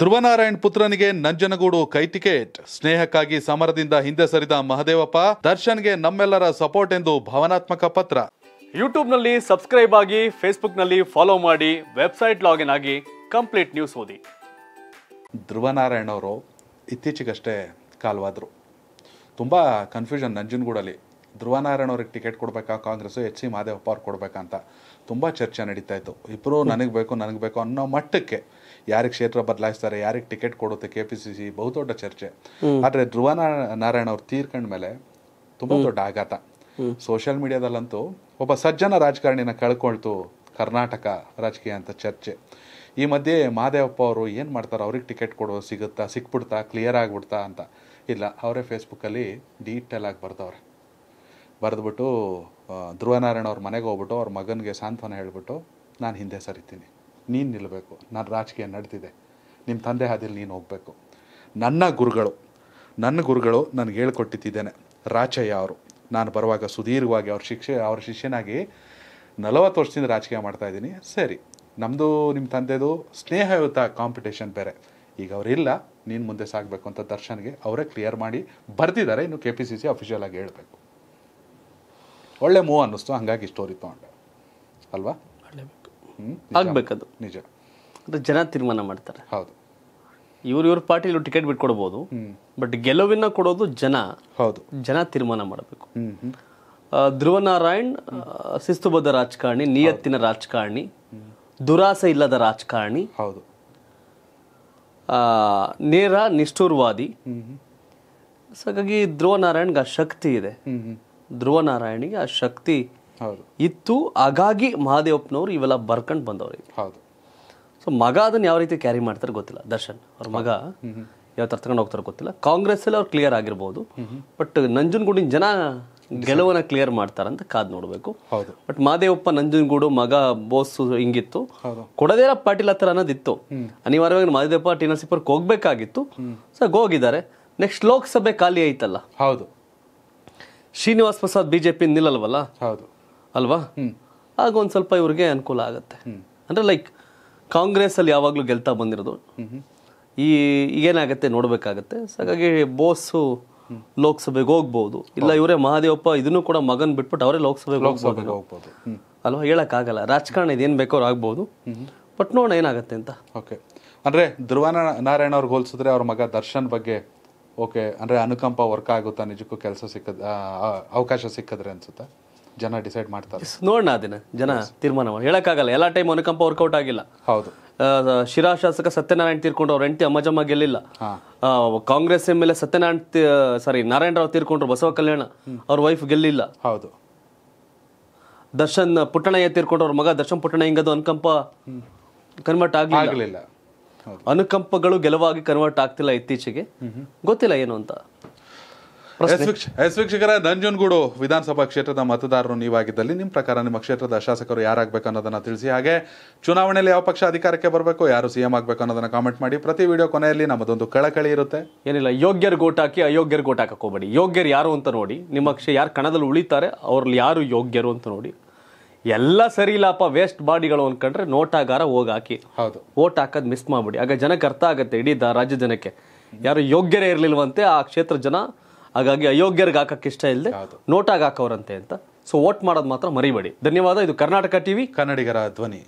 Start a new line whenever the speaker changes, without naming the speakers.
ಧ್ರುವನಾರಾಯಣ್ ಪುತ್ರನಿಗೆ ನಂಜನಗೂಡು ಕೈ ಟಿಕೆಟ್ ಸ್ನೇಹಕ್ಕಾಗಿ ಸಮರದಿಂದ ಹಿಂದೆ ಸರಿದ ಮಹದೇವಪ್ಪ ದರ್ಶನ್ಗೆ ನಮ್ಮೆಲ್ಲರ ಸಪೋರ್ಟ್ ಎಂದು ಭಾವನಾತ್ಮಕ ಪತ್ರ ಯೂಟ್ಯೂಬ್ನಲ್ಲಿ
ಸಬ್ಸ್ಕ್ರೈಬ್ ಆಗಿ ಫೇಸ್ಬುಕ್ನಲ್ಲಿ ಫಾಲೋ ಮಾಡಿ ವೆಬ್ಸೈಟ್ ಲಾಗಿನ್ ಆಗಿ ಕಂಪ್ಲೀಟ್ ನ್ಯೂಸ್ ಓದಿ
ಧ್ರುವನಾರಾಯಣ್ ಅವರು ಇತ್ತೀಚೆಗಷ್ಟೇ ಕಾಲ್ವಾದರು ತುಂಬ ಕನ್ಫ್ಯೂಷನ್ ನಂಜನಗೂಡಲ್ಲಿ ಧ್ರುವನಾರಾಯಣ ಅವ್ರಿಗೆ ಟಿಕೆಟ್ ಕೊಡಬೇಕಾ ಕಾಂಗ್ರೆಸ್ಸು ಎಚ್ ಸಿ ಮಾದೇವಪ್ಪ ಅವ್ರು ಅಂತ ತುಂಬಾ ಚರ್ಚೆ ನಡೀತಾ ಇತ್ತು ಇಬ್ಬರು ನನಗೆ ಬೇಕು ನನಗೆ ಬೇಕು ಅನ್ನೋ ಮಟ್ಟಕ್ಕೆ ಯಾರಿಗೆ ಕ್ಷೇತ್ರ ಬದಲಾಯಿಸ್ತಾರೆ ಯಾರಿಗೆ ಟಿಕೆಟ್ ಕೊಡುತ್ತೆ ಕೆ ಪಿ ಸಿ ಸಿ ಬಹುದೊಡ್ಡ ಚರ್ಚೆ ಆದರೆ ಧ್ರುವನಾರಾಯಣ ಅವ್ರು ಮೇಲೆ ತುಂಬಾ ದೊಡ್ಡ ಆಘಾತ ಸೋಷಿಯಲ್ ಮೀಡಿಯಾದಲ್ಲಂತೂ ಒಬ್ಬ ಸಜ್ಜನ ರಾಜಕಾರಣಿನ ಕಳ್ಕೊಳ್ತು ಕರ್ನಾಟಕ ರಾಜಕೀಯ ಅಂತ ಚರ್ಚೆ ಈ ಮಧ್ಯೆ ಮಾದೇವಪ್ಪ ಅವರು ಏನು ಮಾಡ್ತಾರೆ ಅವ್ರಿಗೆ ಟಿಕೆಟ್ ಕೊಡೋ ಸಿಗುತ್ತಾ ಸಿಕ್ಬಿಡ್ತಾ ಕ್ಲಿಯರ್ ಆಗಿಬಿಡ್ತಾ ಅಂತ ಇಲ್ಲ ಅವರೇ ಫೇಸ್ಬುಕ್ಕಲ್ಲಿ ಡೀಟೇಲ್ ಆಗಿ ಬರ್ತವ್ರೆ ಬರೆದ್ಬಿಟ್ಟು ಧ್ರುವನಾರಾಯಣ ಅವ್ರ ಮನೆಗೆ ಹೋಗ್ಬಿಟ್ಟು ಅವ್ರ ಮಗನಿಗೆ ಸಾಂತ್ವನ ಹೇಳಿಬಿಟ್ಟು ನಾನು ಹಿಂದೆ ಸರಿತೀನಿ ನೀನು ನಿಲ್ಲಬೇಕು ನಾನು ರಾಜಕೀಯ ನಡೆದಿದೆ ನಿಮ್ಮ ತಂದೆ ಹಾದಿಲಿ ನೀನು ಹೋಗಬೇಕು ನನ್ನ ಗುರುಗಳು ನನ್ನ ಗುರುಗಳು ನನಗೆ ಹೇಳ್ಕೊಟ್ಟಿದ್ದೇನೆ ರಾಚಯ್ಯ ಅವರು ನಾನು ಬರುವಾಗ ಸುದೀರ್ಘವಾಗಿ ಅವ್ರ ಶಿಕ್ಷೆ ಅವ್ರ ಶಿಷ್ಯನಾಗಿ ನಲವತ್ತು ವರ್ಷದಿಂದ ರಾಜಕೀಯ ಮಾಡ್ತಾಯಿದ್ದೀನಿ ಸರಿ ನಮ್ಮದು ನಿಮ್ಮ ತಂದೆದು ಸ್ನೇಹಯುತ ಕಾಂಪಿಟೇಷನ್ ಬೇರೆ ಈಗ ಅವರಿಲ್ಲ ನೀನು ಮುಂದೆ ಸಾಗಬೇಕು ಅಂತ ದರ್ಶನ್ಗೆ ಅವರೇ ಕ್ಲಿಯರ್ ಮಾಡಿ ಬರೆದಿದ್ದಾರೆ ಇನ್ನು ಕೆ ಪಿ ಸಿ ಸಿ ಅಫಿಷಿಯಲಾಗಿ ಹೇಳಬೇಕು ಒಳ್ಳೆ ಮೂವ್ ಅನ್ನಿಸ್ತು ಹಾಗಾಗಿ ಸ್ಟೋರಿ ತೊಗೊಂಡೆ ಅಲ್ವಾ ಆಗ್ಬೇಕದು ನಿಜ ಅದು ಜನ ತೀರ್ಮಾನ ಮಾಡ್ತಾರೆ ಹೌದು
ಇವ್ರ ಇವ್ರ ಪಾರ್ಟಿ ಟಿಕೆಟ್ ಬಿಟ್ಕೊಡ್ಬೋದು ಬಟ್ ಗೆಲುವಿನ ಕೊಡೋದು ಜನ ಹೌದು ಜನ ತೀರ್ಮಾನ ಮಾಡಬೇಕು ಧ್ರುವ ನಾರಾಯಣ್ ಶಿಸ್ತುಬದ್ಧ ರಾಜಕಾರಣಿ ನಿಯತ್ತಿನ ರಾಜಕಾರಣಿ ದುರಾಸೆ ಇಲ್ಲದ ರಾಜಕಾರಣಿ ಹೌದು ನೇರ ನಿಷ್ಠುರವಾದಿ ಸೊ ಹಾಗಾಗಿ ಧ್ರುವ ನಾರಾಯಣ್ಗೆ ಶಕ್ತಿ ಇದೆ ಧ್ರುವನಾರಾಯಣಿಗೆ ಆ ಶಕ್ತಿ ಇತ್ತು ಹಾಗಾಗಿ ಮಹಾದೇವಪ್ಪನವರು ಇವೆಲ್ಲ ಬರ್ಕೊಂಡು ಬಂದವ್ರಿಗೆ ಹೌದು ಸೊ ಮಗ ಅದನ್ನ ಯಾವ ರೀತಿ ಕ್ಯಾರಿ ಮಾಡ್ತಾರೆ ಗೊತ್ತಿಲ್ಲ ದರ್ಶನ್ ಅವ್ರ ಮಗ ಯಾವ ಥರ ತಗೊಂಡು ಹೋಗ್ತಾರೆ ಗೊತ್ತಿಲ್ಲ ಕಾಂಗ್ರೆಸ್ ಅಲ್ಲಿ ಅವ್ರು ಕ್ಲಿಯರ್ ಆಗಿರ್ಬೋದು ಬಟ್ ನಂಜನಗೂಡಿನ ಜನ ಗೆಲುವನ್ನ ಕ್ಲಿಯರ್ ಮಾಡ್ತಾರಂತ ಕಾದ್ ನೋಡಬೇಕು ಬಟ್ ಮಾದೇವಪ್ಪ ನಂಜನಗೂಡು ಮಗ ಬೋಸ್ ಹಿಂಗಿತ್ತು ಕೊಡದೇರ ಪಾಟೀಲ್ ಹತ್ರ ಅನ್ನೋದಿತ್ತು ಅನಿವಾರ್ಯವಾಗಿ ಮಾದೇವಪ್ಪ ಟಿ ನರಸೀಪುರಕ್ಕೆ ಹೋಗ್ಬೇಕಾಗಿತ್ತು ಸೊ ಹೋಗಿದ್ದಾರೆ ನೆಕ್ಸ್ಟ್ ಲೋಕಸಭೆ ಖಾಲಿ ಐತಲ್ಲ ಹೌದು ಶ್ರೀನಿವಾಸ್ ಪ್ರಸಾದ್ ಬಿಜೆಪಿ ನಿಲ್ಲಲ್ವಲ್ಲ ಹೌದು ಅಲ್ವಾ ಆಗ ಒಂದು ಸ್ವಲ್ಪ ಇವ್ರಿಗೆ ಅನುಕೂಲ ಆಗುತ್ತೆ ಅಂದರೆ ಲೈಕ್ ಅಲ್ಲಿ ಯಾವಾಗಲೂ ಗೆಲ್ತಾ ಬಂದಿರೋದು ಈ ಏನಾಗುತ್ತೆ ನೋಡಬೇಕಾಗತ್ತೆ ಹಾಗಾಗಿ ಬೋಸು ಲೋಕಸಭೆಗೆ ಹೋಗ್ಬೋದು ಇಲ್ಲ ಇವರೇ ಮಹಾದೇವಪ್ಪ ಇದನ್ನು ಕೂಡ ಮಗನ್ ಬಿಟ್ಬಿಟ್ಟು ಅವರೇ ಲೋಕಸಭೆಗೆ ಹೋಗ್ಬೋದು ಅಲ್ವಾ ಹೇಳಕ್ಕಾಗಲ್ಲ
ರಾಜಕಾರಣ ಇದೇನು ಬೇಕೋ ಆಗ್ಬೋದು ಬಟ್ ನೋಡೋಣ ಏನಾಗುತ್ತೆ ಅಂತ ಓಕೆ ಅಂದರೆ ಧ್ರುವ ನಾರಾಯಣ ಅವ್ರಿಗೆ ಹೋಲಿಸಿದ್ರೆ ಅವ್ರ ಮಗ ದರ್ಶನ್ ಬಗ್ಗೆ ಓಕೆ ಅಂದರೆ ಅನುಕಂಪ ವರ್ಕ್ ಆಗುತ್ತಾ ನಿಜಕ್ಕೂ ಕೆಲಸ ಸಿಕ್ಕದ ಅವಕಾಶ ಸಿಕ್ಕಿದ್ರೆ ಅನಿಸುತ್ತೆ ಜನ ಡಿಸೈಡ್ ಮಾಡ್ತಾರೆ ನೋಡೋಣ ಅದನ್ನ ಜನ
ತೀರ್ಮಾನ ಮಾಡಿ ಹೇಳೋಕ್ಕಾಗಲ್ಲ ಎಲ್ಲ ಟೈಮ್ ಅನುಕಂಪ ವರ್ಕೌಟ್ ಆಗಿಲ್ಲ ಹೌದು ಶಿರಾ ಶಾಸಕ ಸತ್ಯನಾರಾಯಣ ತೀರ್ಕೊಂಡು ಅವ್ರ ಹೆಂಡತಿ ಅಮ್ಮಜಮ್ಮ ಗೆಲ್ಲಿಲ್ಲ Congress M L A Satyanarayana sorry Narayana Rao ತೀರ್ಕೊಂಡ್ರು ಬಸವ ಕಲ್ಯಾಣ ಅವ್ರ ವೈಫ್ ಗೆಲ್ಲಿಲ್ಲ ಹೌದು ದರ್ಶನ್ ಪುಟ್ಟಣಯ್ಯ ತೀರ್ಕೊಂಡ್ರು ಮಗ ದರ್ಶನ್ ಪುಟ್ಟಣಯ್ಯ ಹಿಂಗದು ಅನುಕಂಪ ಕನ್ವರ್ಟ್ ಆಗಲಿಲ್ಲ ಅನುಕಂಪಗಳು
ಗೆಲುವಾಗಿ ಕನ್ವರ್ಟ್ ಆಗ್ತಿಲ್ಲ ಇತ್ತೀಚೆಗೆ ಗೊತ್ತಿಲ್ಲ ಏನು ಅಂತ ಎಸ್ ವೀಕ್ಷಕರ ನಂಜನಗೂಡು ವಿಧಾನಸಭಾ ಕ್ಷೇತ್ರದ ಮತದಾರರು ನೀವಾಗಿದ್ದಲ್ಲಿ ನಿಮ್ಮ ಪ್ರಕಾರ ನಿಮ್ಮ ಕ್ಷೇತ್ರದ ಶಾಸಕರು ಯಾರಾಗಬೇಕು ಅನ್ನೋದನ್ನ ತಿಳಿಸಿ ಹಾಗೆ ಚುನಾವಣೆಯಲ್ಲಿ ಯಾವ ಪಕ್ಷ ಅಧಿಕಾರಕ್ಕೆ ಬರಬೇಕು ಯಾರು ಸಿಎಂ ಆಗಬೇಕು ಅನ್ನೋದನ್ನ ಕಾಮೆಂಟ್ ಮಾಡಿ ಪ್ರತಿ ವಿಡಿಯೋ ಕೊನೆಯಲ್ಲಿ ನಮ್ಮದೊಂದು ಕಳಕಳಿ ಇರುತ್ತೆ
ಏನಿಲ್ಲ ಯೋಗ್ಯರು ಗೋಟ್ ಹಾಕಿ ಅಯೋಗ್ಯರು ಗೋಟ್ ಹಾಕಕ್ಕೆ ಹೋಗಬೇಡಿ ಯೋಗ್ಯರು ಯಾರು ಅಂತ ನೋಡಿ ನಿಮ್ಮ ಕ್ಷೇ ಯಾರು ಕಣದಲ್ಲಿ ಉಳಿತಾರೆ ಅವ್ರಲ್ಲಿ ಯಾರು ಯೋಗ್ಯರು ಅಂತ ನೋಡಿ ಎಲ್ಲ ಸರಿ ಇಲ್ಲಪ್ಪ ವೇಸ್ಟ್ ಬಾಡಿಗಳು ಅಂದ್ಕೊಂಡ್ರೆ ನೋಟಾಗಾರ ಹೋಗಾಕಿ ಹೌದು ಓಟ್ ಹಾಕೋದು ಮಿಸ್ ಮಾಡ್ಬಿಡಿ ಆಗ ಜನಕ್ಕೆ ಅರ್ಥ ಆಗುತ್ತೆ ಇಡೀ ದ- ರಾಜ್ಯ ಜನಕ್ಕೆ ಯಾರು ಯೋಗ್ಯರೇ ಇರಲಿಲ್ವಂತೆ ಆ ಕ್ಷೇತ್ರ ಜನ ಹಾಗಾಗಿ ಅಯೋಗ್ಯರಿಗೆ ಹಾಕಕ್ಕೆ ಇಷ್ಟ ಇಲ್ಲದೆ ನೋಟಾಗಿ ಹಾಕೋರಂತೆ ಅಂತ ಸೊ ಓಟ್ ಮಾಡೋದು ಮಾತ್ರ ಮರಿಬೇಡಿ ಧನ್ಯವಾದ ಇದು ಕರ್ನಾಟಕ
ಟಿವಿ ಕನ್ನಡಿಗರ ಧ್ವನಿ